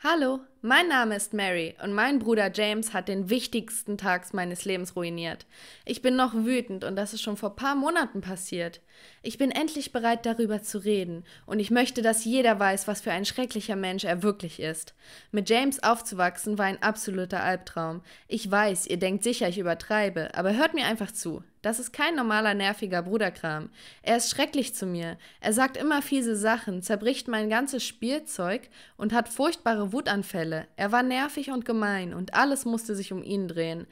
Hallo, mein Name ist Mary und mein Bruder James hat den wichtigsten Tag meines Lebens ruiniert. Ich bin noch wütend und das ist schon vor ein paar Monaten passiert. Ich bin endlich bereit, darüber zu reden und ich möchte, dass jeder weiß, was für ein schrecklicher Mensch er wirklich ist. Mit James aufzuwachsen war ein absoluter Albtraum. Ich weiß, ihr denkt sicher, ich übertreibe, aber hört mir einfach zu. Das ist kein normaler nerviger Bruderkram. Er ist schrecklich zu mir. Er sagt immer fiese Sachen, zerbricht mein ganzes Spielzeug und hat furchtbare Wutanfälle. Er war nervig und gemein und alles musste sich um ihn drehen.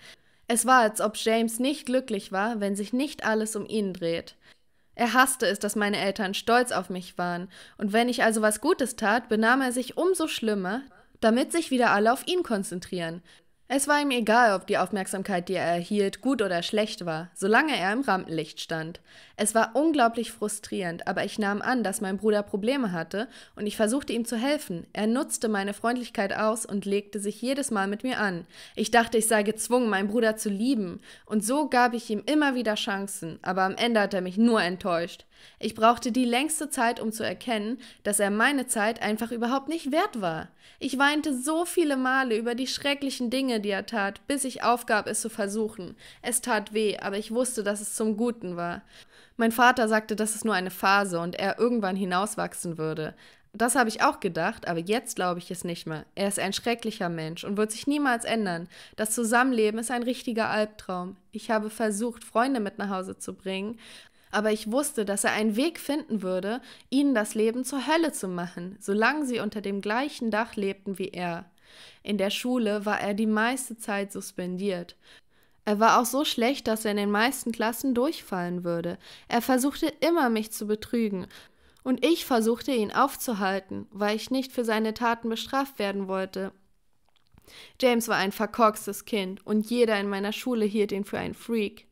Es war, als ob James nicht glücklich war, wenn sich nicht alles um ihn dreht. Er hasste es, dass meine Eltern stolz auf mich waren, und wenn ich also was Gutes tat, benahm er sich umso schlimmer, damit sich wieder alle auf ihn konzentrieren. Es war ihm egal, ob die Aufmerksamkeit, die er erhielt, gut oder schlecht war, solange er im Rampenlicht stand. Es war unglaublich frustrierend, aber ich nahm an, dass mein Bruder Probleme hatte und ich versuchte ihm zu helfen. Er nutzte meine Freundlichkeit aus und legte sich jedes Mal mit mir an. Ich dachte, ich sei gezwungen, meinen Bruder zu lieben und so gab ich ihm immer wieder Chancen, aber am Ende hat er mich nur enttäuscht. Ich brauchte die längste Zeit, um zu erkennen, dass er meine Zeit einfach überhaupt nicht wert war. Ich weinte so viele Male über die schrecklichen Dinge, die er tat, bis ich aufgab, es zu versuchen. Es tat weh, aber ich wusste, dass es zum Guten war. Mein Vater sagte, dass es nur eine Phase und er irgendwann hinauswachsen würde. Das habe ich auch gedacht, aber jetzt glaube ich es nicht mehr. Er ist ein schrecklicher Mensch und wird sich niemals ändern. Das Zusammenleben ist ein richtiger Albtraum. Ich habe versucht, Freunde mit nach Hause zu bringen, aber ich wusste, dass er einen Weg finden würde, ihnen das Leben zur Hölle zu machen, solange sie unter dem gleichen Dach lebten wie er. In der Schule war er die meiste Zeit suspendiert. Er war auch so schlecht, dass er in den meisten Klassen durchfallen würde. Er versuchte immer, mich zu betrügen, und ich versuchte ihn aufzuhalten, weil ich nicht für seine Taten bestraft werden wollte. James war ein verkorkstes Kind und jeder in meiner Schule hielt ihn für ein Freak.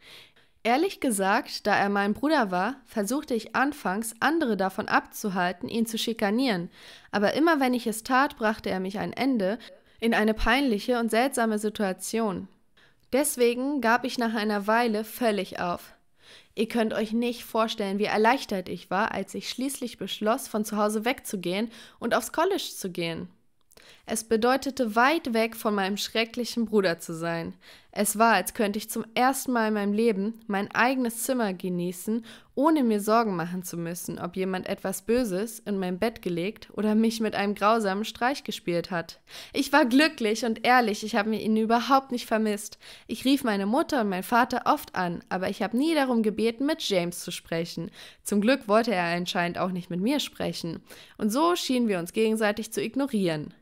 Ehrlich gesagt, da er mein Bruder war, versuchte ich anfangs, andere davon abzuhalten, ihn zu schikanieren, aber immer wenn ich es tat, brachte er mich ein Ende in eine peinliche und seltsame Situation. Deswegen gab ich nach einer Weile völlig auf. Ihr könnt euch nicht vorstellen, wie erleichtert ich war, als ich schließlich beschloss, von zu Hause wegzugehen und aufs College zu gehen. Es bedeutete weit weg von meinem schrecklichen Bruder zu sein. Es war, als könnte ich zum ersten Mal in meinem Leben mein eigenes Zimmer genießen, ohne mir Sorgen machen zu müssen, ob jemand etwas Böses in mein Bett gelegt oder mich mit einem grausamen Streich gespielt hat. Ich war glücklich und ehrlich, ich habe ihn überhaupt nicht vermisst. Ich rief meine Mutter und meinen Vater oft an, aber ich habe nie darum gebeten, mit James zu sprechen. Zum Glück wollte er anscheinend auch nicht mit mir sprechen. Und so schienen wir uns gegenseitig zu ignorieren.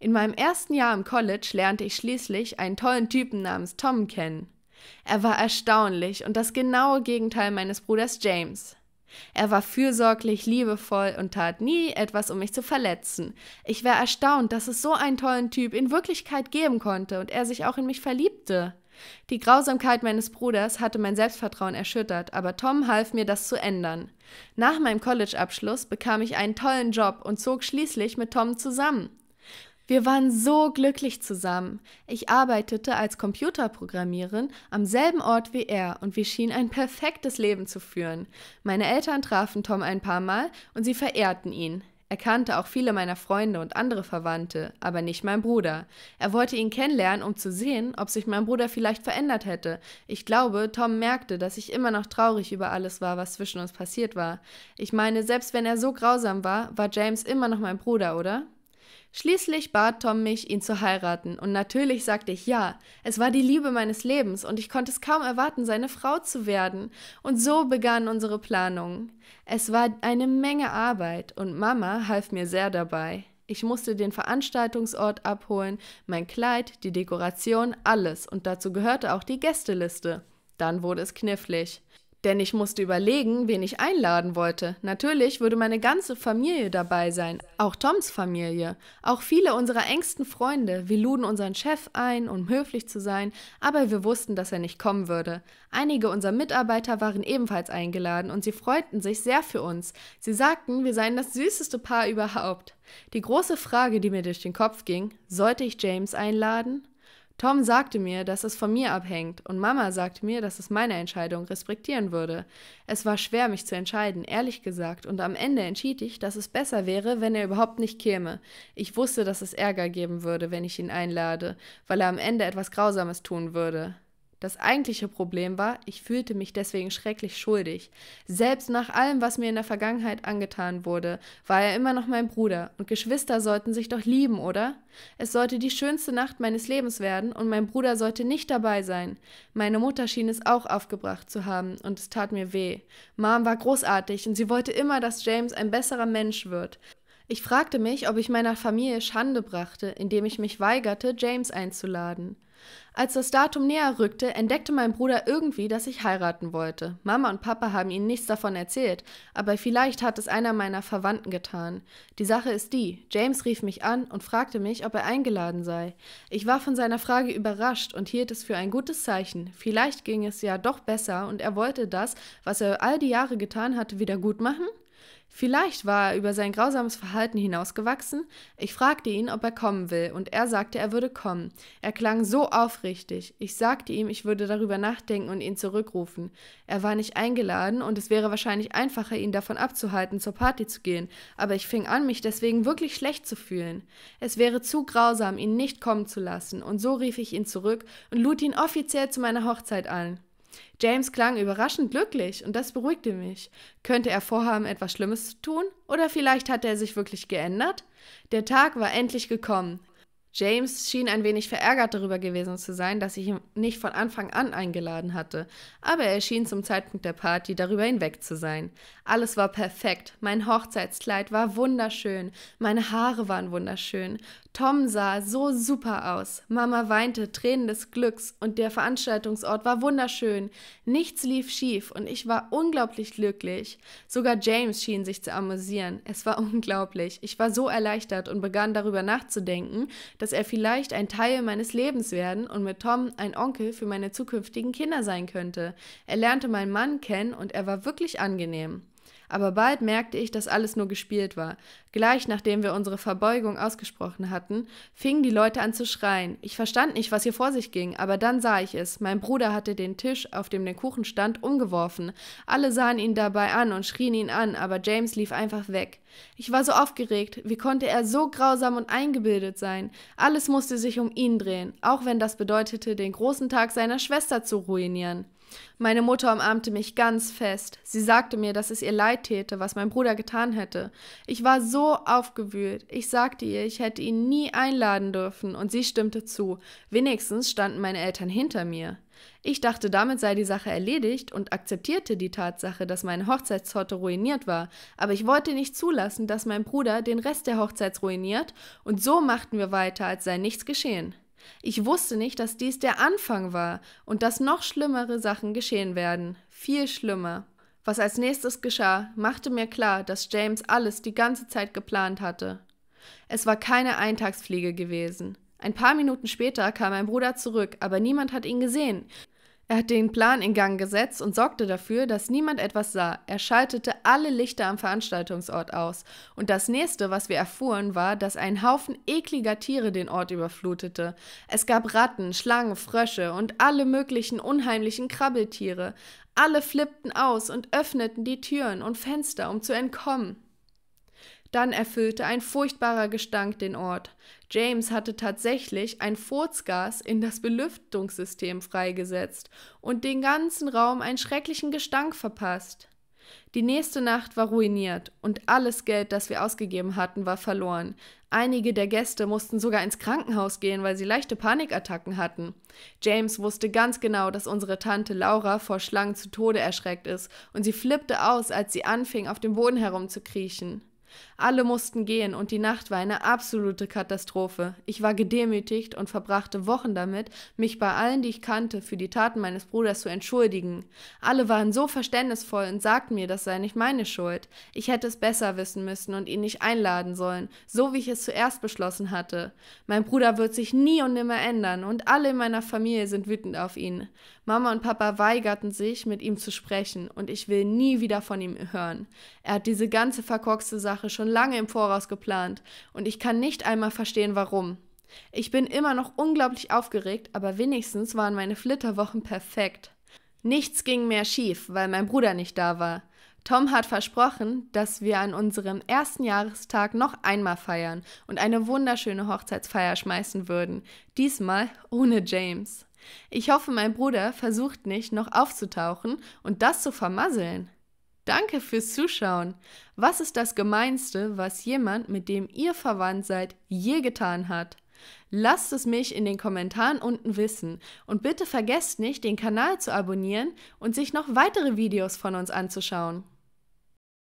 In meinem ersten Jahr im College lernte ich schließlich einen tollen Typen namens Tom kennen. Er war erstaunlich und das genaue Gegenteil meines Bruders James. Er war fürsorglich, liebevoll und tat nie etwas, um mich zu verletzen. Ich war erstaunt, dass es so einen tollen Typ in Wirklichkeit geben konnte und er sich auch in mich verliebte. Die Grausamkeit meines Bruders hatte mein Selbstvertrauen erschüttert, aber Tom half mir, das zu ändern. Nach meinem College-Abschluss bekam ich einen tollen Job und zog schließlich mit Tom zusammen. Wir waren so glücklich zusammen. Ich arbeitete als Computerprogrammierin am selben Ort wie er und wir schienen ein perfektes Leben zu führen. Meine Eltern trafen Tom ein paar Mal und sie verehrten ihn. Er kannte auch viele meiner Freunde und andere Verwandte, aber nicht mein Bruder. Er wollte ihn kennenlernen, um zu sehen, ob sich mein Bruder vielleicht verändert hätte. Ich glaube, Tom merkte, dass ich immer noch traurig über alles war, was zwischen uns passiert war. Ich meine, selbst wenn er so grausam war, war James immer noch mein Bruder, oder? Schließlich bat Tom mich, ihn zu heiraten, und natürlich sagte ich ja. Es war die Liebe meines Lebens, und ich konnte es kaum erwarten, seine Frau zu werden. Und so begannen unsere Planungen. Es war eine Menge Arbeit, und Mama half mir sehr dabei. Ich musste den Veranstaltungsort abholen, mein Kleid, die Dekoration, alles, und dazu gehörte auch die Gästeliste. Dann wurde es knifflig. Denn ich musste überlegen, wen ich einladen wollte. Natürlich würde meine ganze Familie dabei sein, auch Toms Familie, auch viele unserer engsten Freunde. Wir luden unseren Chef ein, um höflich zu sein, aber wir wussten, dass er nicht kommen würde. Einige unserer Mitarbeiter waren ebenfalls eingeladen und sie freuten sich sehr für uns. Sie sagten, wir seien das süßeste Paar überhaupt. Die große Frage, die mir durch den Kopf ging, sollte ich James einladen? Tom sagte mir, dass es von mir abhängt und Mama sagte mir, dass es meine Entscheidung respektieren würde. Es war schwer, mich zu entscheiden, ehrlich gesagt, und am Ende entschied ich, dass es besser wäre, wenn er überhaupt nicht käme. Ich wusste, dass es Ärger geben würde, wenn ich ihn einlade, weil er am Ende etwas Grausames tun würde. Das eigentliche Problem war, ich fühlte mich deswegen schrecklich schuldig. Selbst nach allem, was mir in der Vergangenheit angetan wurde, war er immer noch mein Bruder und Geschwister sollten sich doch lieben, oder? Es sollte die schönste Nacht meines Lebens werden und mein Bruder sollte nicht dabei sein. Meine Mutter schien es auch aufgebracht zu haben und es tat mir weh. Mom war großartig und sie wollte immer, dass James ein besserer Mensch wird. Ich fragte mich, ob ich meiner Familie Schande brachte, indem ich mich weigerte, James einzuladen. Als das Datum näher rückte, entdeckte mein Bruder irgendwie, dass ich heiraten wollte. Mama und Papa haben ihnen nichts davon erzählt, aber vielleicht hat es einer meiner Verwandten getan. Die Sache ist die, James rief mich an und fragte mich, ob er eingeladen sei. Ich war von seiner Frage überrascht und hielt es für ein gutes Zeichen. Vielleicht ging es ja doch besser und er wollte das, was er all die Jahre getan hatte, wieder gut machen? Vielleicht war er über sein grausames Verhalten hinausgewachsen. Ich fragte ihn, ob er kommen will, und er sagte, er würde kommen. Er klang so aufrichtig. Ich sagte ihm, ich würde darüber nachdenken und ihn zurückrufen. Er war nicht eingeladen, und es wäre wahrscheinlich einfacher, ihn davon abzuhalten, zur Party zu gehen, aber ich fing an, mich deswegen wirklich schlecht zu fühlen. Es wäre zu grausam, ihn nicht kommen zu lassen, und so rief ich ihn zurück und lud ihn offiziell zu meiner Hochzeit an. James klang überraschend glücklich und das beruhigte mich. Könnte er vorhaben, etwas Schlimmes zu tun? Oder vielleicht hatte er sich wirklich geändert? Der Tag war endlich gekommen. James schien ein wenig verärgert darüber gewesen zu sein, dass ich ihn nicht von Anfang an eingeladen hatte, aber er schien zum Zeitpunkt der Party darüber hinweg zu sein. Alles war perfekt, mein Hochzeitskleid war wunderschön, meine Haare waren wunderschön, Tom sah so super aus, Mama weinte Tränen des Glücks und der Veranstaltungsort war wunderschön, nichts lief schief und ich war unglaublich glücklich. Sogar James schien sich zu amüsieren, es war unglaublich, ich war so erleichtert und begann darüber nachzudenken, dass er vielleicht ein Teil meines Lebens werden und mit Tom ein Onkel für meine zukünftigen Kinder sein könnte. Er lernte meinen Mann kennen und er war wirklich angenehm aber bald merkte ich, dass alles nur gespielt war. Gleich nachdem wir unsere Verbeugung ausgesprochen hatten, fingen die Leute an zu schreien. Ich verstand nicht, was hier vor sich ging, aber dann sah ich es. Mein Bruder hatte den Tisch, auf dem der Kuchen stand, umgeworfen. Alle sahen ihn dabei an und schrien ihn an, aber James lief einfach weg. Ich war so aufgeregt, wie konnte er so grausam und eingebildet sein? Alles musste sich um ihn drehen, auch wenn das bedeutete, den großen Tag seiner Schwester zu ruinieren. Meine Mutter umarmte mich ganz fest. Sie sagte mir, dass es ihr leid täte, was mein Bruder getan hätte. Ich war so aufgewühlt. Ich sagte ihr, ich hätte ihn nie einladen dürfen, und sie stimmte zu. Wenigstens standen meine Eltern hinter mir. Ich dachte, damit sei die Sache erledigt und akzeptierte die Tatsache, dass meine Hochzeitstorte ruiniert war, aber ich wollte nicht zulassen, dass mein Bruder den Rest der Hochzeit ruiniert, und so machten wir weiter, als sei nichts geschehen. Ich wusste nicht, dass dies der Anfang war und dass noch schlimmere Sachen geschehen werden. Viel schlimmer. Was als nächstes geschah, machte mir klar, dass James alles die ganze Zeit geplant hatte. Es war keine Eintagsfliege gewesen. Ein paar Minuten später kam mein Bruder zurück, aber niemand hat ihn gesehen. Er hat den Plan in Gang gesetzt und sorgte dafür, dass niemand etwas sah. Er schaltete alle Lichter am Veranstaltungsort aus. Und das nächste, was wir erfuhren, war, dass ein Haufen ekliger Tiere den Ort überflutete. Es gab Ratten, Schlangen, Frösche und alle möglichen unheimlichen Krabbeltiere. Alle flippten aus und öffneten die Türen und Fenster, um zu entkommen. Dann erfüllte ein furchtbarer Gestank den Ort. James hatte tatsächlich ein Furzgas in das Belüftungssystem freigesetzt und den ganzen Raum einen schrecklichen Gestank verpasst. Die nächste Nacht war ruiniert und alles Geld, das wir ausgegeben hatten, war verloren. Einige der Gäste mussten sogar ins Krankenhaus gehen, weil sie leichte Panikattacken hatten. James wusste ganz genau, dass unsere Tante Laura vor Schlangen zu Tode erschreckt ist, und sie flippte aus, als sie anfing, auf dem Boden herumzukriechen. Alle mussten gehen und die Nacht war eine absolute Katastrophe. Ich war gedemütigt und verbrachte Wochen damit, mich bei allen, die ich kannte, für die Taten meines Bruders zu entschuldigen. Alle waren so verständnisvoll und sagten mir, das sei nicht meine Schuld. Ich hätte es besser wissen müssen und ihn nicht einladen sollen, so wie ich es zuerst beschlossen hatte. Mein Bruder wird sich nie und nimmer ändern und alle in meiner Familie sind wütend auf ihn. Mama und Papa weigerten sich, mit ihm zu sprechen und ich will nie wieder von ihm hören. Er hat diese ganze verkorkste Sache Sache schon lange im Voraus geplant und ich kann nicht einmal verstehen, warum. Ich bin immer noch unglaublich aufgeregt, aber wenigstens waren meine Flitterwochen perfekt. Nichts ging mehr schief, weil mein Bruder nicht da war. Tom hat versprochen, dass wir an unserem ersten Jahrestag noch einmal feiern und eine wunderschöne Hochzeitsfeier schmeißen würden, diesmal ohne James. Ich hoffe, mein Bruder versucht nicht, noch aufzutauchen und das zu vermasseln. Danke fürs Zuschauen. Was ist das Gemeinste, was jemand, mit dem ihr verwandt seid, je getan hat? Lasst es mich in den Kommentaren unten wissen und bitte vergesst nicht, den Kanal zu abonnieren und sich noch weitere Videos von uns anzuschauen.